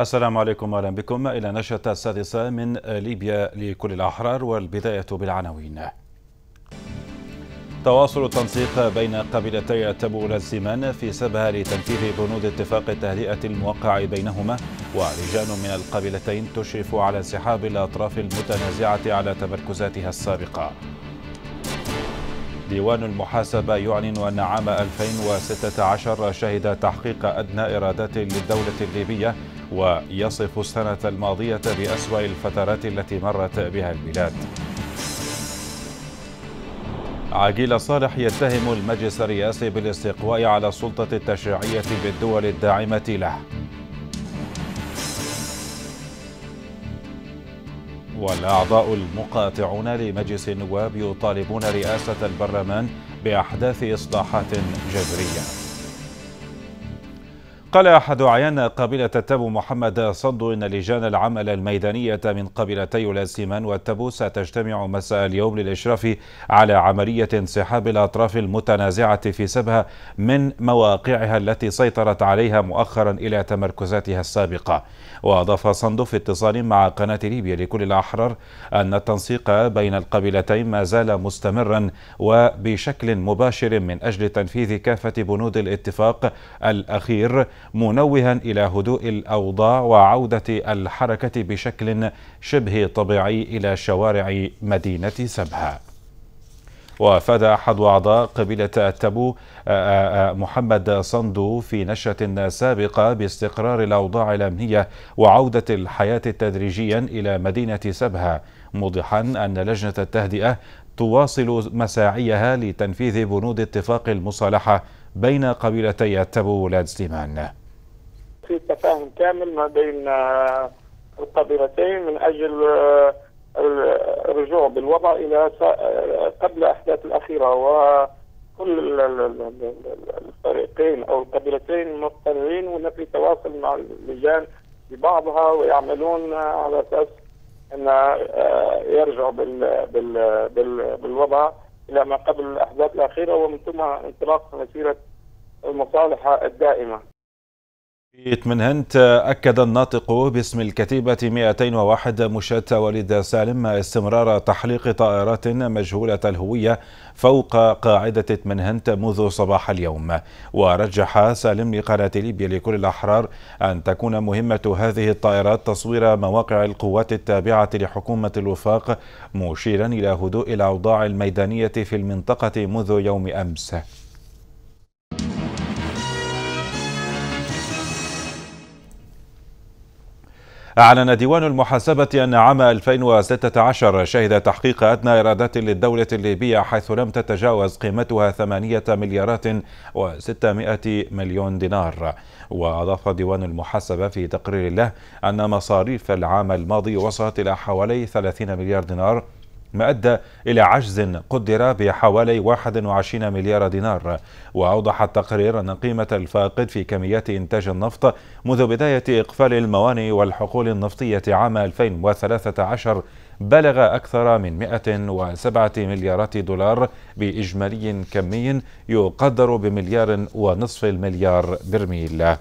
السلام عليكم أهلا بكم إلى نشرة السادسة من ليبيا لكل الأحرار والبداية بالعناوين تواصل التنسيق بين قبيلتي تبو والزمان في سبها لتنفيذ بنود اتفاق التهدئة الموقع بينهما ورجال من القبيلتين تشرف على انسحاب الأطراف المتنازعة على تمركزاتها السابقة ديوان المحاسبة يعلن أن عام 2016 شهد تحقيق أدنى إيرادات للدولة الليبية ويصف السنة الماضية بأسوأ الفترات التي مرت بها البلاد عقيل صالح يتهم المجلس الرئاسي بالاستقواء على السلطة التشريعية بالدول الداعمة له والأعضاء المقاطعون لمجلس النواب يطالبون رئاسة البرلمان بأحداث إصلاحات جذرية قال أحد عيان قبيلة تبو محمد صندو إن لجان العمل الميدانية من قبيلتي لاسيمان والتبو ستجتمع مساء اليوم للإشراف على عملية انسحاب الأطراف المتنازعة في سبها من مواقعها التي سيطرت عليها مؤخرا إلى تمركزاتها السابقة وأضاف صندو في اتصال مع قناة ليبيا لكل الأحرار أن التنسيق بين القبيلتين ما زال مستمرا وبشكل مباشر من أجل تنفيذ كافة بنود الاتفاق الأخير منوها إلى هدوء الأوضاع وعودة الحركة بشكل شبه طبيعي إلى شوارع مدينة سبها وافاد أحد أعضاء قبيلة تبو محمد صندو في نشرة سابقة باستقرار الأوضاع الأمنية وعودة الحياة تدريجيا إلى مدينة سبها موضحا أن لجنة التهدئة تواصل مساعيها لتنفيذ بنود اتفاق المصالحة بين قبيلتي التبو ولاد سليمان في تفاهم كامل ما بين آه، القبيلتين من أجل آه، الرجوع بالوضع إلى آه، قبل الأحداث الأخيرة وكل الفريقين أو القبيلتين مضطرين ولا في تواصل مع اللجان ببعضها ويعملون على أساس أن يرجعوا بال بال بالوضع الى ما قبل الاحداث الاخيره ومن ثم انطلاق مسيره المصالحه الدائمه. من هند أكد الناطق باسم الكتيبة 201 مشاة وليد سالم استمرار تحليق طائرات مجهولة الهوية فوق قاعدة منهنت منذ صباح اليوم ورجح سالم لقناة ليبيا لكل الأحرار أن تكون مهمة هذه الطائرات تصوير مواقع القوات التابعة لحكومة الوفاق مشيرا إلى هدوء الأوضاع الميدانية في المنطقة منذ يوم أمس أعلن ديوان المحاسبة أن عام 2016 شهد تحقيق أدنى إيرادات للدولة الليبية حيث لم تتجاوز قيمتها 8 مليارات و600 مليون دينار وأضاف ديوان المحاسبة في تقرير له أن مصاريف العام الماضي وصلت إلى حوالي 30 مليار دينار ما أدى إلى عجز قدر بحوالي 21 مليار دينار وأوضح التقرير أن قيمة الفاقد في كميات إنتاج النفط منذ بداية إقفال الموانئ والحقول النفطية عام 2013 بلغ أكثر من 107 مليارات دولار بإجمالي كمي يقدر بمليار ونصف المليار برميل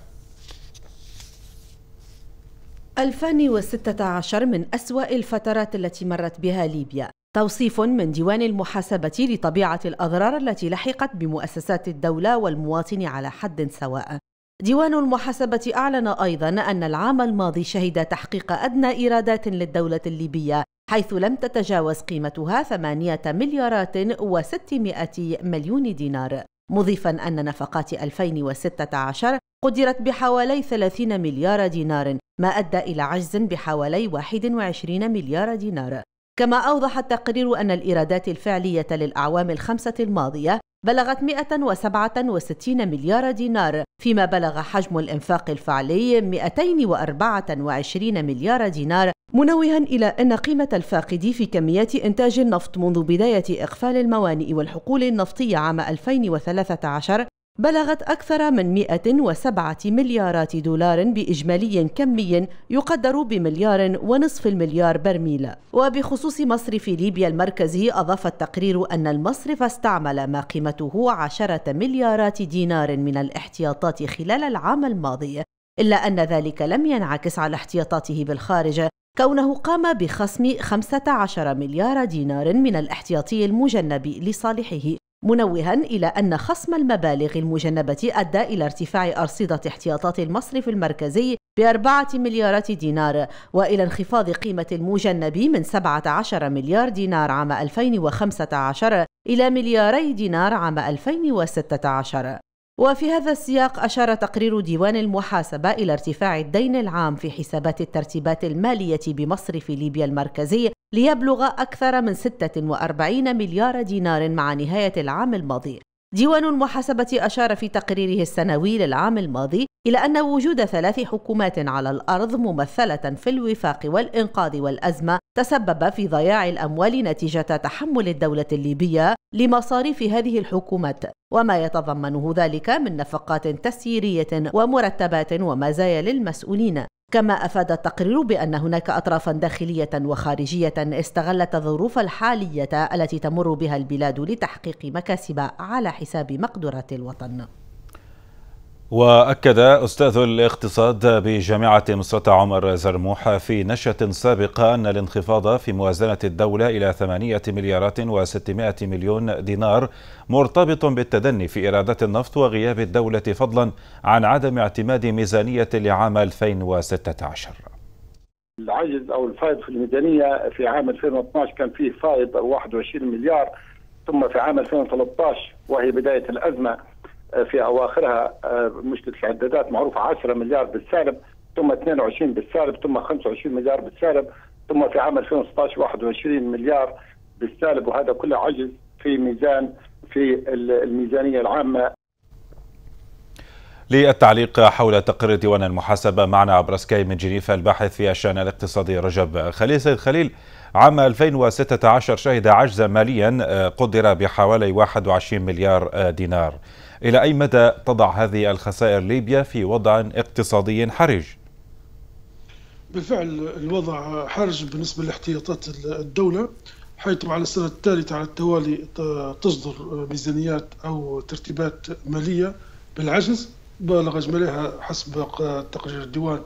2016 من أسوأ الفترات التي مرت بها ليبيا توصيف من ديوان المحاسبة لطبيعة الأضرار التي لحقت بمؤسسات الدولة والمواطن على حد سواء. ديوان المحاسبة أعلن أيضا أن العام الماضي شهد تحقيق أدنى إيرادات للدولة الليبية حيث لم تتجاوز قيمتها 8 مليارات و600 مليون دينار مضيفا أن نفقات 2016 قدرت بحوالي 30 مليار دينار ما أدى إلى عجز بحوالي 21 مليار دينار كما أوضح التقرير أن الإيرادات الفعلية للأعوام الخمسة الماضية بلغت 167 مليار دينار فيما بلغ حجم الإنفاق الفعلي 224 مليار دينار منوها إلى أن قيمة الفاقد في كميات إنتاج النفط منذ بداية إقفال الموانئ والحقول النفطية عام 2013 بلغت أكثر من 107 مليارات دولار بإجمالي كمي يقدر بمليار ونصف المليار برميل وبخصوص مصرف ليبيا المركزي أضاف التقرير أن المصرف استعمل ما قيمته 10 مليارات دينار من الاحتياطات خلال العام الماضي إلا أن ذلك لم ينعكس على احتياطاته بالخارج كونه قام بخصم 15 مليار دينار من الاحتياطي المجنب لصالحه منوها إلى أن خصم المبالغ المجنبة أدى إلى ارتفاع أرصدة احتياطات المصرف المركزي بأربعة مليارات دينار وإلى انخفاض قيمة المجنب من 17 مليار دينار عام 2015 إلى ملياري دينار عام 2016 وفي هذا السياق أشار تقرير ديوان المحاسبة إلى ارتفاع الدين العام في حسابات الترتيبات المالية بمصرف ليبيا المركزي ليبلغ أكثر من 46 مليار دينار مع نهاية العام الماضي ديوان المحاسبة أشار في تقريره السنوي للعام الماضي إلى أن وجود ثلاث حكومات على الأرض ممثلة في الوفاق والإنقاذ والأزمة تسبب في ضياع الأموال نتيجة تحمل الدولة الليبية لمصاريف هذه الحكومات وما يتضمنه ذلك من نفقات تسييرية ومرتبات ومزايا للمسؤولين كما أفاد التقرير بأن هناك أطرافا داخلية وخارجية استغلت الظروف الحالية التي تمر بها البلاد لتحقيق مكاسب على حساب مقدرة الوطن وأكد أستاذ الاقتصاد بجامعة مصرة عمر زرموح في نشرة سابقة أن الانخفاض في موازنة الدولة إلى 8 مليارات و600 مليون دينار مرتبط بالتدني في إيرادات النفط وغياب الدولة فضلا عن عدم اعتماد ميزانية لعام 2016 العجز أو الفائض في الميزانية في عام 2012 كان فيه فائض 21 مليار ثم في عام 2013 وهي بداية الأزمة آه، في اواخرها آه، مشكله العدادات معروفه 10 مليار بالسالب ثم 22 بالسالب ثم 25 مليار بالسالب ثم في عام 2016 21 مليار بالسالب وهذا كله عجز في ميزان في الميزانيه العامه للتعليق حول تقرير ديوان المحاسبه معنا عبر سكاي من جنيف الباحث في الشان الاقتصادي رجب خليل سيد خليل عام 2016 شهد عجزا ماليا آه، قدر بحوالي 21 مليار آه، دينار إلى أي مدى تضع هذه الخسائر ليبيا في وضع اقتصادي حرج؟ بالفعل الوضع حرج بالنسبة لاحتياطات الدولة حيث على السنة الثالثة على التوالي تصدر ميزانيات أو ترتيبات مالية بالعجز بلغ اجمالها حسب تقرير الديوان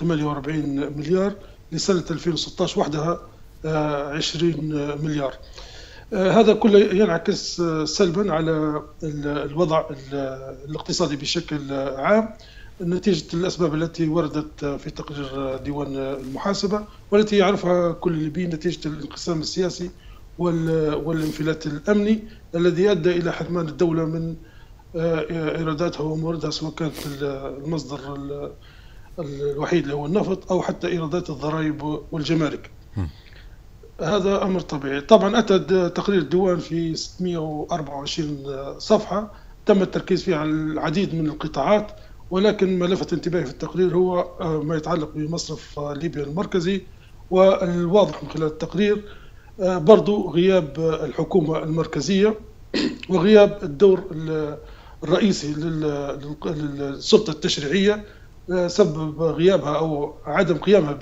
48 مليار لسنة 2016 وحدها 20 مليار آه، هذا كله ينعكس آه، سلبا على الوضع الاقتصادي بشكل عام نتيجة الأسباب التي وردت آه، في تقرير ديوان المحاسبة والتي يعرفها كل الليبيين نتيجة الانقسام السياسي والانفلات الأمني الذي أدى إلى حرمان الدولة من إيراداتها وموردها سواء كانت المصدر الوحيد اللي هو النفط أو حتى إيرادات الضرائب والجمارك. هذا أمر طبيعي طبعا أتى تقرير الديوان في 624 صفحة تم التركيز فيه على العديد من القطاعات ولكن ما لفت انتباهي في التقرير هو آه، ما يتعلق بمصرف ليبيا المركزي والواضح من خلال التقرير آه، برضو غياب الحكومة المركزية وغياب الدور الرئيسي للسلطة التشريعية آه، سبب غيابها أو عدم قيامها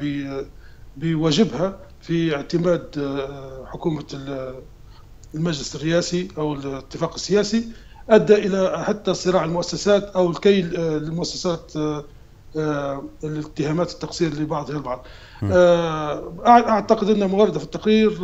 بواجبها في اعتماد آه، حكومة المجلس الرئاسي أو الاتفاق السياسي أدى إلى حتى صراع المؤسسات أو الكيل للمؤسسات آه، آه، الاتهامات التقصير لبعضها البعض أعتقد أن مورده في التقرير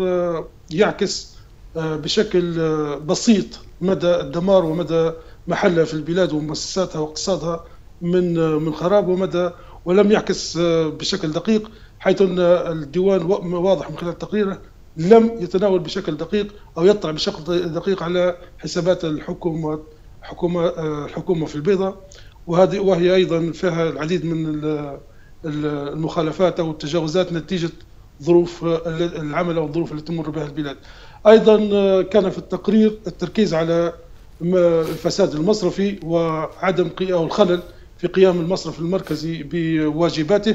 يعكس بشكل بسيط مدى الدمار ومدى محلها في البلاد ومؤسساتها واقتصادها من من خراب ومدى ولم يعكس بشكل دقيق حيث أن الديوان واضح من خلال تقريره لم يتناول بشكل دقيق أو يطلع بشكل دقيق على حسابات الحكومة حكومة آه، الحكومة في البيضاء وهذه وهي أيضا فيها العديد من المخالفات أو التجاوزات نتيجة ظروف آه، العمل أو الظروف التي تمر بها البلاد أيضا آه، كان في التقرير التركيز على الفساد المصرفي وعدم أو الخلل في قيام المصرف المركزي بواجباته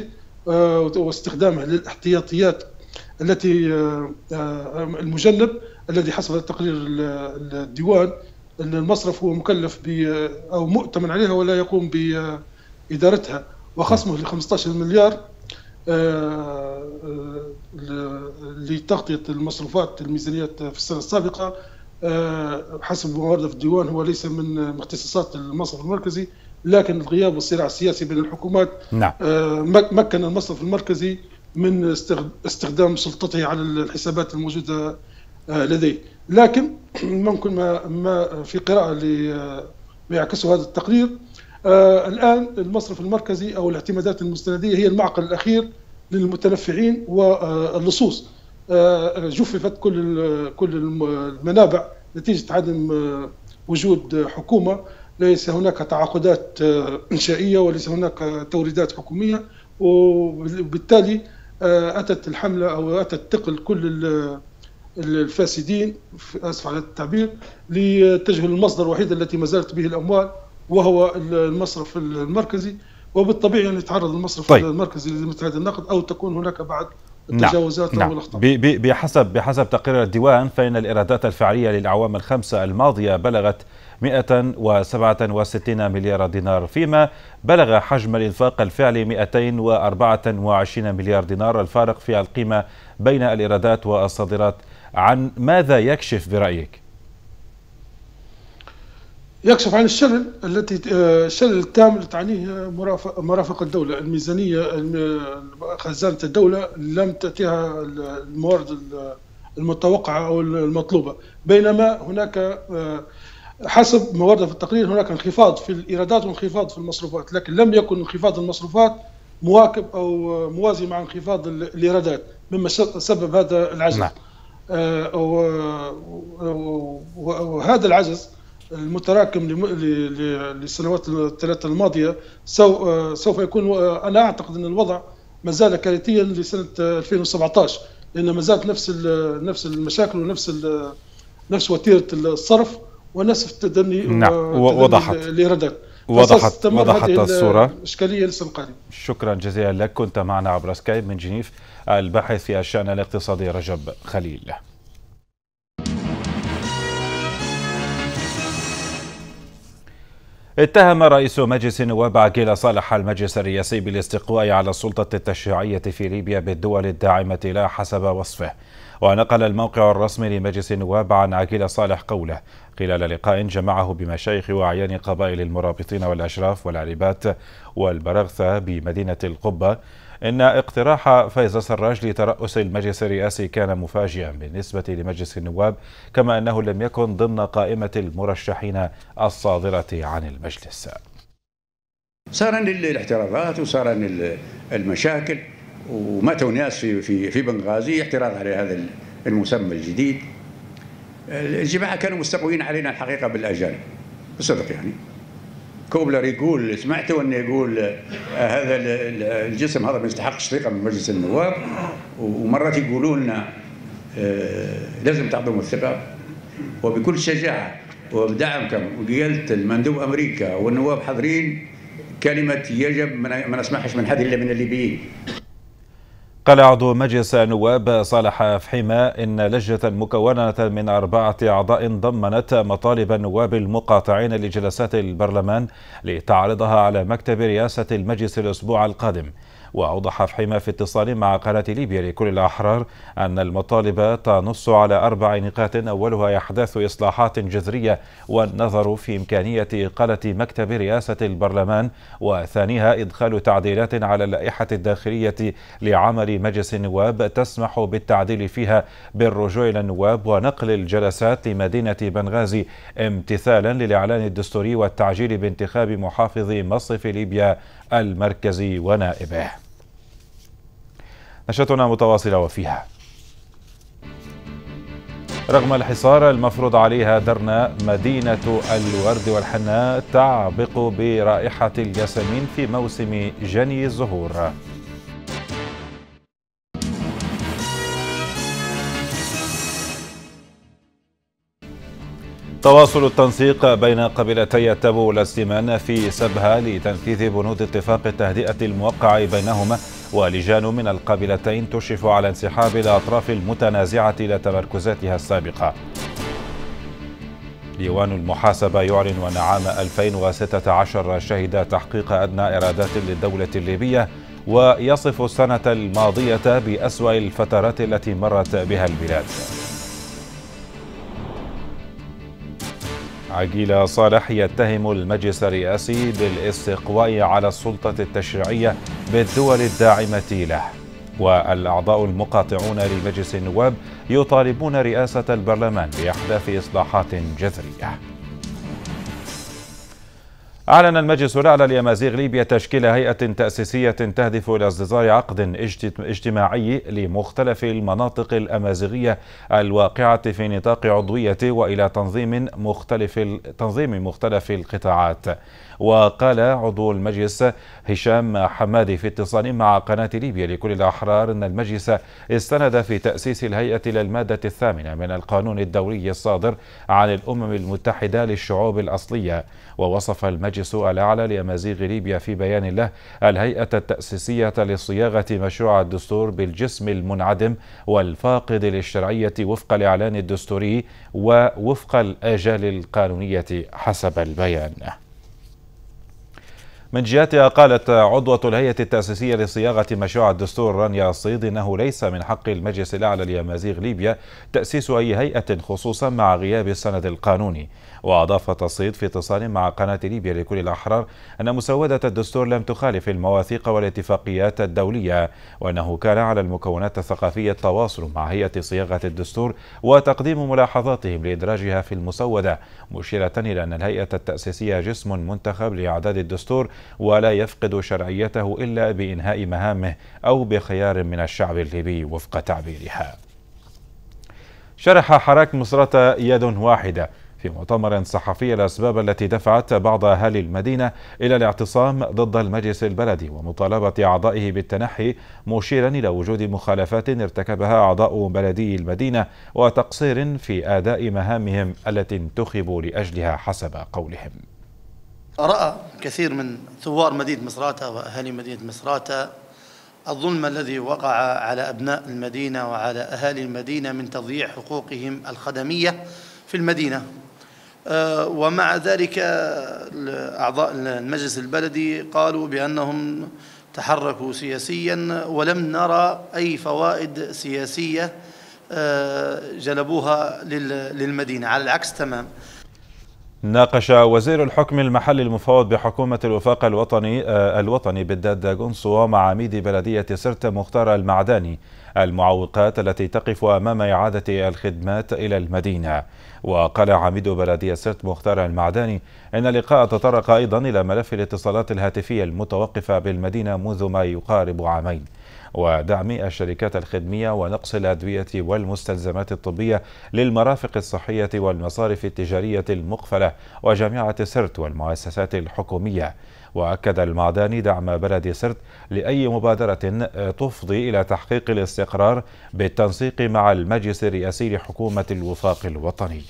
آه، واستخدامه للاحتياطيات التي آه، آه، المجنب الذي حسب تقرير الديوان ان المصرف هو مكلف ب او مؤتمن عليها ولا يقوم بادارتها وخصمه ل 15 مليار لتغطيه المصروفات الميزانيات في السنه السابقه حسب ما ورد في الديوان هو ليس من اختصاصات المصرف المركزي لكن الغياب والصراع السياسي بين الحكومات نعم. آه، مكن المصرف المركزي من استخدام سلطته على الحسابات الموجوده آه، لديه لكن ممكن ما, ما في قراءه ما يعكسه هذا التقرير آه، الان المصرف المركزي او الاعتمادات المستنديه هي المعقل الاخير للمتنفعين واللصوص جففت كل كل المنابع نتيجه عدم وجود حكومه ليس هناك تعاقدات آه، إنشائية وليس هناك توريدات حكومية وبالتالي آه، أتت الحملة أو أتت تقل كل الفاسدين أسف على التعبير لتجهل المصدر الوحيد التي ما زالت به الأموال وهو المصرف المركزي وبالطبيعي أن يتعرض المصرف طيب. المركزي لمثل هذا النقد أو تكون هناك بعد نعم. التجاوزات نعم. الأخطاء نعم. بحسب بحسب تقرير الديوان فإن الإيرادات الفعلية للأعوام الخمسة الماضية بلغت 167 مليار دينار فيما بلغ حجم الإنفاق الفعلي 224 مليار دينار الفارق في القيمة بين الإيرادات والصادرات عن ماذا يكشف برأيك؟ يكشف عن الشلل التي آه، الشلل التام اللي تعنيه مرافق الدولة الميزانية خزانة الدولة لم تأتيها الموارد المتوقعة أو المطلوبة بينما هناك آه، حسب ما ورد في التقرير هناك انخفاض في الايرادات وانخفاض في المصروفات لكن لم يكن انخفاض المصروفات مواكب او موازي مع انخفاض الايرادات مما سبب هذا العجز نعم. آه، وهذا العجز المتراكم للسنوات الثلاثة الماضية آه، سوف يكون أنا أعتقد أن الوضع ما زال كارثيا لسنة 2017 لأن ما زالت نفس نفس المشاكل ونفس نفس وتيرة الصرف ونصف التدني نعم وضحت لردن وضحت وضحت الصوره الاشكاليه لسن قريب شكرا جزيلا لك كنت معنا عبر سكايب من جنيف الباحث في الشان الاقتصادي رجب خليل اتهم رئيس مجلس النواب عقيل صالح المجلس الرئاسي بالاستقواء على السلطة التشريعية في ليبيا بالدول الداعمة لها حسب وصفه ونقل الموقع الرسمي لمجلس النواب عن عقيل صالح قوله خلال لقاء جمعه بمشايخ وأعيان قبائل المرابطين والأشراف والعربات والبرغثة بمدينة القبة إن اقتراح فيصل سراج لترأس المجلس الرئاسي كان مفاجئا بالنسبة لمجلس النواب كما أنه لم يكن ضمن قائمة المرشحين الصادرة عن المجلس صار الاعتراضات وصار المشاكل وماتوا ناس في في في بنغازي اعتراض على هذا المسمى الجديد الجماعه كانوا مستقوين علينا الحقيقه بالاجانب بصدق يعني كوبلر يقول سمعته انه يقول آه، هذا الجسم هذا ما يستحقش ثقه من مجلس النواب ومرات يقولوا آه، لنا لازم تعطوهم الثقه وبكل شجاعه وبدعمكم وقياده المندوب امريكا والنواب حاضرين كلمه يجب ما نسمعهاش من حد الا من الليبيين قال عضو مجلس النواب صالح فحيمة إن لجنة مكونة من أربعة أعضاء ضمنت مطالب النواب المقاطعين لجلسات البرلمان لتعرضها على مكتب رئاسة المجلس الأسبوع القادم وأوضح فحيما في اتصال مع قناة ليبيا لكل الأحرار أن المطالب تنص على أربع نقاط أولها أحداث إصلاحات جذرية والنظر في إمكانية إقالة مكتب رئاسة البرلمان وثانيها إدخال تعديلات على اللائحة الداخلية لعمل مجلس النواب تسمح بالتعديل فيها بالرجوع إلى النواب ونقل الجلسات لمدينة بنغازي امتثالا للإعلان الدستوري والتعجيل بانتخاب محافظ مصرف ليبيا المركزي ونائبه نشرتنا متواصلة وفيها رغم الحصار المفروض عليها درنا مدينة الورد والحناء تعبق برائحة الياسمين في موسم جني الزهور تواصل التنسيق بين قبيلتي التبو والاستمان في سبها لتنفيذ بنود اتفاق التهدئة الموقع بينهما ولجان من القبيلتين تشرف على انسحاب الأطراف المتنازعة إلى تمركزاتها السابقة ديوان المحاسبة يعلن أن عام 2016 شهد تحقيق أدنى إيرادات للدولة الليبية ويصف السنة الماضية بأسوأ الفترات التي مرت بها البلاد عقيلة صالح يتهم المجلس الرئاسي بالاستقواء على السلطة التشريعية بالدول الداعمة له والأعضاء المقاطعون لمجلس النواب يطالبون رئاسة البرلمان بإحداث إصلاحات جذرية أعلن المجلس الأعلى لأمازيغ ليبيا تشكيل هيئة تأسيسية تهدف إلى اصدار عقد اجتماعي لمختلف المناطق الأمازيغية الواقعة في نطاق عضوية وإلى تنظيم مختلف تنظيم مختلف القطاعات. وقال عضو المجلس هشام حمادي في اتصال مع قناة ليبيا لكل الأحرار أن المجلس استند في تأسيس الهيئة إلى المادة الثامنة من القانون الدولي الصادر عن الأمم المتحدة للشعوب الأصلية ووصف المجلس المجلس الأعلى لأمازيغ ليبيا في بيان له الهيئة التأسيسية لصياغة مشروع الدستور بالجسم المنعدم والفاقد للشرعية وفق الإعلان الدستوري ووفق الآجال القانونية حسب البيان من جهتها قالت عضوة الهيئة التأسيسية لصياغة مشروع الدستور رانيا الصيد إنه ليس من حق المجلس الأعلى لأمازيغ ليبيا تأسيس أي هيئة خصوصا مع غياب السند القانوني وأضافت الصيد في اتصال مع قناة ليبيا لكل الأحرار أن مسودة الدستور لم تخالف المواثيق والاتفاقيات الدولية وأنه كان على المكونات الثقافية التواصل مع هيئة صياغة الدستور وتقديم ملاحظاتهم لإدراجها في المسودة مشيرة إلى أن الهيئة التأسيسية جسم منتخب لإعداد الدستور ولا يفقد شرعيته إلا بإنهاء مهامه أو بخيار من الشعب الليبي وفق تعبيرها شرح حراك مصرة يد واحدة في مؤتمر صحفي الأسباب التي دفعت بعض أهالي المدينة إلى الاعتصام ضد المجلس البلدي ومطالبة أعضائه بالتنحي مشيرا إلى وجود مخالفات ارتكبها أعضاء بلدي المدينة وتقصير في أداء مهامهم التي انتخبوا لأجلها حسب قولهم رأى كثير من ثوار مدينة مصراتة وأهالي مدينة مصراتة الظلم الذي وقع على أبناء المدينة وعلى أهالي المدينة من تضييع حقوقهم الخدمية في المدينة آه، ومع ذلك أعضاء المجلس البلدي قالوا بأنهم تحركوا سياسيا ولم نرى أي فوائد سياسية آه، جلبوها للمدينة على العكس تمام ناقش وزير الحكم المحلي المفوض بحكومة الوفاق الوطني آه، الوطني بالداد جونسو مع عميد بلدية سرت مختار المعداني المعوقات التي تقف أمام إعادة الخدمات إلى المدينة وقال عميد بلدية سرت مختار المعداني إن اللقاء تطرق أيضا إلى ملف الاتصالات الهاتفية المتوقفة بالمدينة منذ ما يقارب عامين ودعم الشركات الخدمية ونقص الأدوية والمستلزمات الطبية للمرافق الصحية والمصارف التجارية المقفلة وجامعة سرت والمؤسسات الحكومية وأكد المعداني دعم بلد سرت لأي مبادرة تفضي إلى تحقيق الاستقرار بالتنسيق مع المجلس الرئاسي لحكومة الوفاق الوطني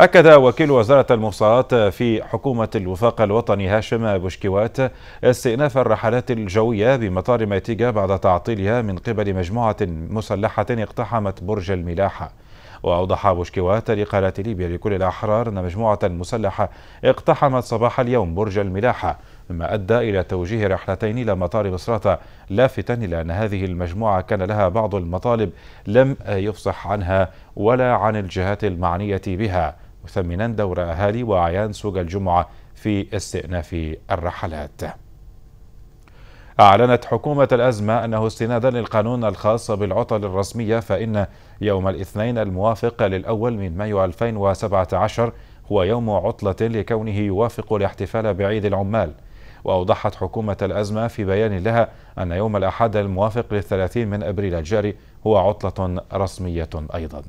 أكد وكيل وزارة المواصلات في حكومة الوفاق الوطني هاشم بوشكيوات استئناف الرحلات الجوية بمطار ميتيجا بعد تعطيلها من قبل مجموعة مسلحة اقتحمت برج الملاحة وأوضح بوشكيوات لقناة ليبيا لكل الأحرار أن مجموعة مسلحة اقتحمت صباح اليوم برج الملاحة مما أدى إلى توجيه رحلتين إلى مطار بصراتة لافتا إلى أن هذه المجموعة كان لها بعض المطالب لم يفصح عنها ولا عن الجهات المعنية بها مثمنا دور أهالي وأعيان سوق الجمعة في استئناف الرحلات أعلنت حكومة الأزمة أنه استنادا للقانون الخاص بالعطل الرسمية فإن يوم الاثنين الموافق للأول من مايو 2017 هو يوم عطلة لكونه يوافق الاحتفال بعيد العمال وأوضحت حكومة الأزمة في بيان لها أن يوم الأحد الموافق للثلاثين من أبريل الجاري هو عطلة رسمية أيضاً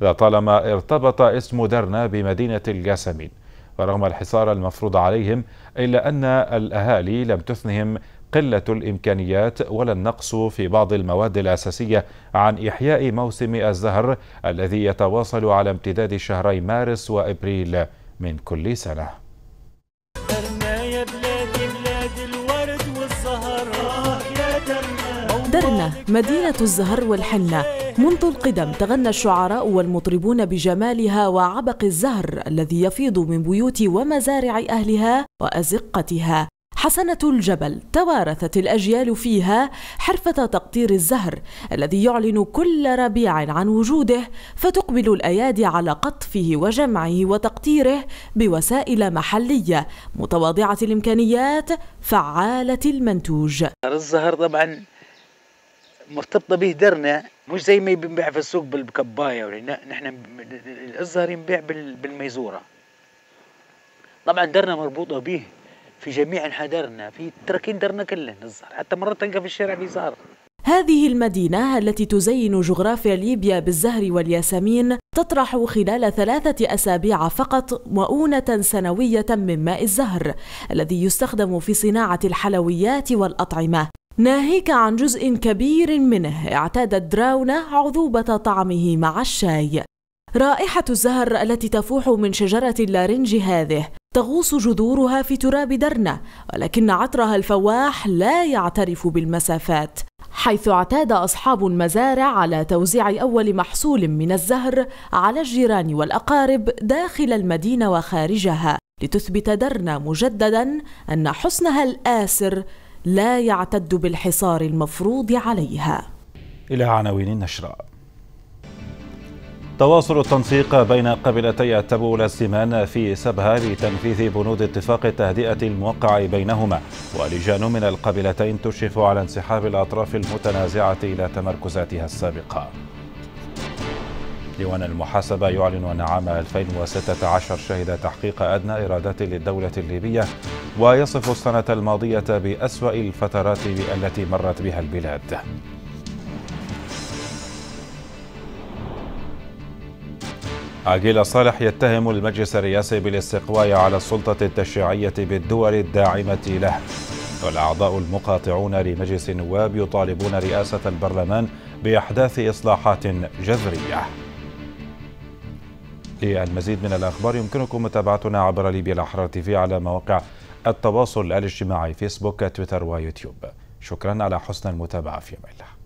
لطالما ارتبط اسم درنا بمدينة الجاسمين ورغم الحصار المفروض عليهم إلا أن الأهالي لم تثنهم قلة الإمكانيات ولا النقص في بعض المواد الأساسية عن إحياء موسم الزهر الذي يتواصل على امتداد شهري مارس وإبريل من كل سنة مدينة الزهر والحنة منذ القدم تغنى الشعراء والمطربون بجمالها وعبق الزهر الذي يفيض من بيوت ومزارع أهلها وأزقتها حسنة الجبل توارثت الأجيال فيها حرفة تقطير الزهر الذي يعلن كل ربيع عن وجوده فتقبل الأيادي على قطفه وجمعه وتقطيره بوسائل محلية متواضعة الإمكانيات فعالة المنتوج الزهر طبعا مرتبطه به درنا مش زي ما بنبيع في السوق بالكبايه ولا نحن الازهر ينبيع بالميزوره طبعا درنا مربوطه به في جميع انحاء درنا في تركين درنا كله الزهر حتى مرات تلقى في الشارع في زهر هذه المدينة التي تزين جغرافيا ليبيا بالزهر والياسمين تطرح خلال ثلاثة أسابيع فقط مؤونة سنوية من ماء الزهر الذي يستخدم في صناعة الحلويات والأطعمة ناهيك عن جزء كبير منه اعتادت دراونة عذوبة طعمه مع الشاي رائحة الزهر التي تفوح من شجرة اللارنج هذه تغوص جذورها في تراب درنة ولكن عطرها الفواح لا يعترف بالمسافات حيث اعتاد أصحاب المزارع على توزيع أول محصول من الزهر على الجيران والأقارب داخل المدينة وخارجها لتثبت درنا مجددا أن حسنها الآسر لا يعتد بالحصار المفروض عليها إلى عناوين النشرة تواصل التنسيق بين قبيلتي التبو والسمان في سبها لتنفيذ بنود اتفاق التهدئة الموقع بينهما ولجان من القبيلتين تشرف على انسحاب الأطراف المتنازعة إلى تمركزاتها السابقة ديوان المحاسبة يعلن أن عام 2016 شهد تحقيق أدنى إيرادات للدولة الليبية ويصف السنة الماضية بأسوأ الفترات التي مرت بها البلاد عقيل صالح يتهم المجلس الرئاسي بالاستقواء على السلطة التشريعية بالدول الداعمة له والأعضاء المقاطعون لمجلس النواب يطالبون رئاسة البرلمان بإحداث إصلاحات جذرية للمزيد من الأخبار يمكنكم متابعتنا عبر ليبيا الأحرار تيفي على مواقع التواصل الاجتماعي فيسبوك تويتر ويوتيوب شكرا على حسن المتابعة في أمان الله